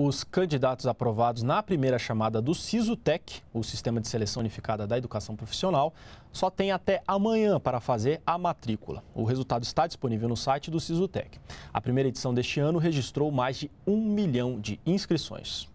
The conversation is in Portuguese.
Os candidatos aprovados na primeira chamada do SISUTEC, o Sistema de Seleção Unificada da Educação Profissional, só tem até amanhã para fazer a matrícula. O resultado está disponível no site do SISUTEC. A primeira edição deste ano registrou mais de um milhão de inscrições.